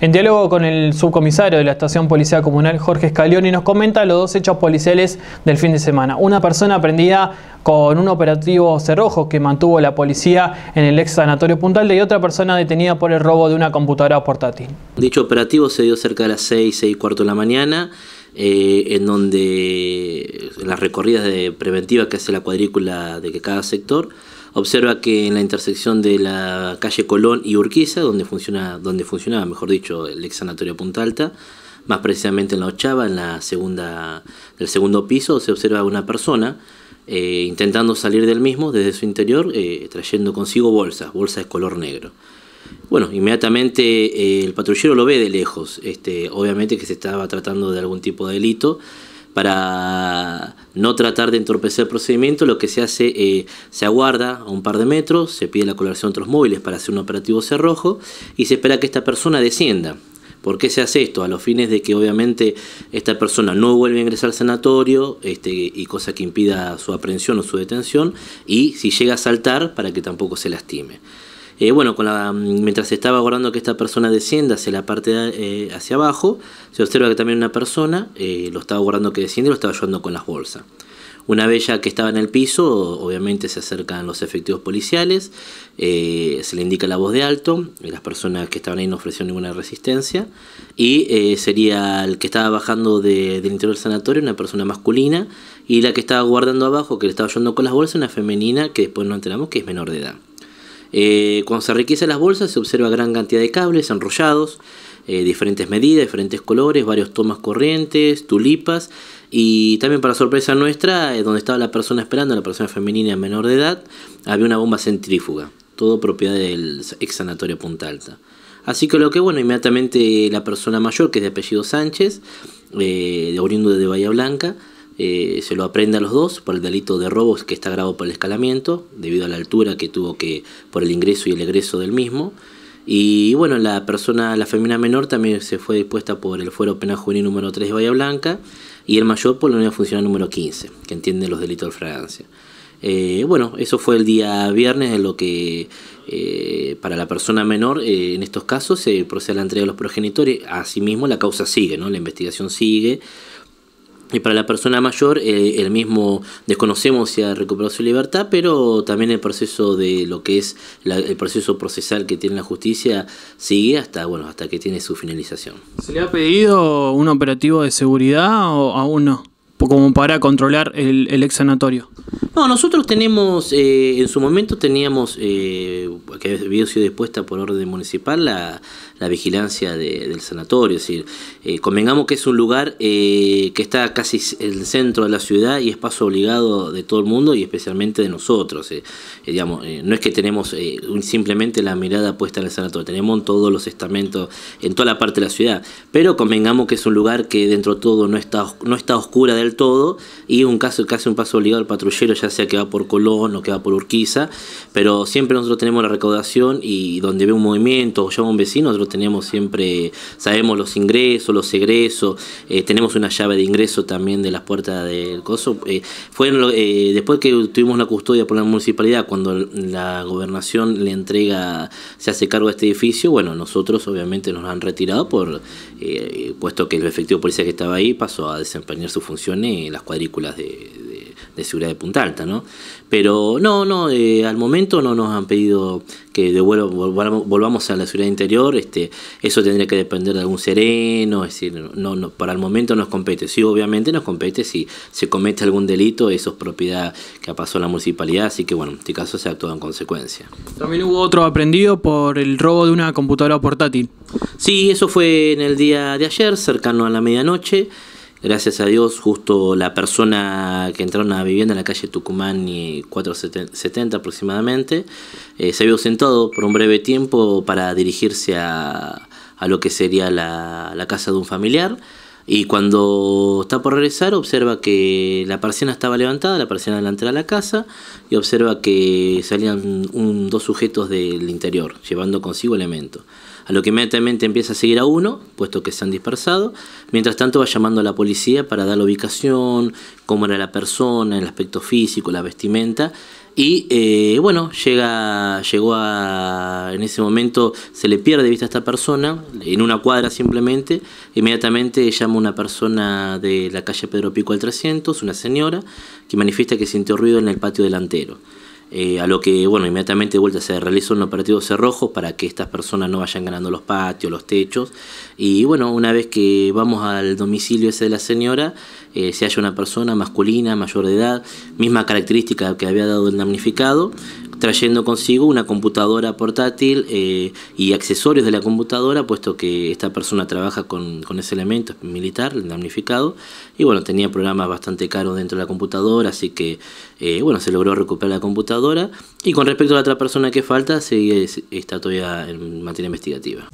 En diálogo con el subcomisario de la Estación Policía Comunal, Jorge Scalioni, nos comenta los dos hechos policiales del fin de semana. Una persona prendida con un operativo cerrojo que mantuvo la policía en el ex sanatorio Puntal y otra persona detenida por el robo de una computadora portátil. Dicho operativo se dio cerca de las 6, 6 y cuarto de la mañana. Eh, en donde las recorridas preventivas que hace la cuadrícula de cada sector observa que en la intersección de la calle Colón y Urquiza, donde, funciona, donde funcionaba, mejor dicho, el ex sanatorio Punta Alta, más precisamente en la Ochava, en la segunda, el segundo piso, se observa una persona eh, intentando salir del mismo desde su interior, eh, trayendo consigo bolsas, bolsas de color negro. Bueno, inmediatamente eh, el patrullero lo ve de lejos, este, obviamente que se estaba tratando de algún tipo de delito, para no tratar de entorpecer el procedimiento, lo que se hace, eh, se aguarda a un par de metros, se pide la colaboración de otros móviles para hacer un operativo cerrojo y se espera que esta persona descienda. ¿Por qué se hace esto? A los fines de que obviamente esta persona no vuelva a ingresar al sanatorio este, y cosa que impida su aprehensión o su detención y si llega a saltar para que tampoco se lastime. Eh, bueno, mm, mientras se estaba guardando que esta persona descienda hacia la parte eh, hacia abajo, se observa que también una persona eh, lo estaba guardando que desciende y lo estaba ayudando con las bolsas. Una vez ya que estaba en el piso, obviamente se acercan los efectivos policiales, se le indica la voz de alto, las personas que estaban ahí no ofrecieron ninguna resistencia, y sería el que estaba bajando del interior del sanatorio una persona masculina, y la que estaba guardando abajo, que le estaba ayudando con las bolsas, una femenina que después no enteramos que es menor de edad. Eh, cuando se enriquecen las bolsas se observa gran cantidad de cables enrollados, eh, diferentes medidas, diferentes colores, varios tomas corrientes, tulipas y también para sorpresa nuestra, eh, donde estaba la persona esperando, la persona femenina menor de edad, había una bomba centrífuga, todo propiedad del ex sanatorio Punta Alta. Así que lo que bueno, inmediatamente la persona mayor, que es de apellido Sánchez, de oriundo de Bahía Blanca, eh, se lo aprende a los dos por el delito de robos que está grabado por el escalamiento, debido a la altura que tuvo que por el ingreso y el egreso del mismo. Y bueno, la persona, la femina menor también se fue dispuesta por el fuero penal juvenil número 3 de Bahía Blanca y el mayor por la unidad funcional número 15, que entiende los delitos de fragancia. Eh, bueno, eso fue el día viernes en lo que eh, para la persona menor en estos casos se procede a la entrega de los progenitores. Asimismo, la causa sigue, ¿no? La investigación sigue. Y para la persona mayor, eh, el mismo desconocemos si ha recuperado su libertad, pero también el proceso de lo que es el proceso procesal que tiene la justicia sigue hasta bueno hasta que tiene su finalización. ¿Se le ha pedido un operativo de seguridad o aún no? como para controlar el, el ex sanatorio? No, nosotros tenemos, eh, en su momento teníamos, eh, que había sido dispuesta por orden municipal, la, vigilancia del sanatorio. Es decir, eh, convengamos que es un lugar que está casi en el centro de la ciudad y es paso obligado de todo el mundo y especialmente de nosotros. digamos, no es que tenemos simplemente la mirada puesta en el sanatorio, tenemos todos los estamentos, en toda la parte de la ciudad. Pero convengamos que es un lugar que dentro de todo no está, no está oscura del todo todo, y un caso que un paso obligado al patrullero, ya sea que va por Colón o que va por Urquiza, pero siempre nosotros tenemos la recaudación y donde ve un movimiento o llama un vecino, nosotros tenemos siempre, sabemos los ingresos, los egresos, eh, tenemos una llave de ingreso también de las puertas del coso. Eh, eh, después que tuvimos la custodia por la municipalidad, cuando la gobernación le entrega, se hace cargo de este edificio, bueno, nosotros obviamente nos han retirado por, puesto que el efectivo policía que estaba ahí pasó a desempeñar sus funciones las cuadrículas de, seguridad de Punta Alta, ¿no? Pero no, no, eh, al momento no nos han pedido que volvamos a la seguridad interior, este, eso tendría que depender de algún sereno, es decir, no, no, para el momento nos compete, sí, obviamente nos compete si se comete algún delito, eso es propiedad que ha pasado la municipalidad, así que bueno, en este caso se ha actuado en consecuencia. También hubo otro aprendido por el robo de una computadora portátil. Sí, eso fue en el día de ayer, cercano a la medianoche. Gracias a Dios, justo la persona que entró a la vivienda en la calle Tucumán y 470 aproximadamente, eh, se había ausentado por un breve tiempo para dirigirse a, lo que sería la, la casa de un familiar. Y cuando está por regresar, observa que la persiana estaba levantada, la persiana delantera de la casa, y observa que salían dos sujetos del interior, llevando consigo elementos. A lo que inmediatamente empieza a seguir a uno, puesto que se han dispersado. Mientras tanto va llamando a la policía para dar la ubicación, cómo era la persona, el aspecto físico, la vestimenta, y eh, bueno, llega, llegó a. En ese momento se le pierde vista a esta persona, en una cuadra simplemente. Inmediatamente llama una persona de la calle Pedro Pico al 300, una señora, que manifiesta que sintió ruido en el patio delantero. Eh, a lo que, bueno, inmediatamente de vuelta se realizó un operativo cerrojo para que estas personas no vayan ganando los patios, los techos. Y bueno, una vez que vamos al domicilio ese de la señora, eh, se halla una persona masculina, mayor de edad, misma característica que había dado el damnificado, trayendo consigo una computadora portátil eh, y accesorios de la computadora, puesto que esta persona trabaja con, ese elemento militar, el damnificado, y bueno, tenía programas bastante caros dentro de la computadora, así que eh, bueno, se logró recuperar la computadora. Y con respecto a la otra persona que falta, sigue, está todavía en materia investigativa.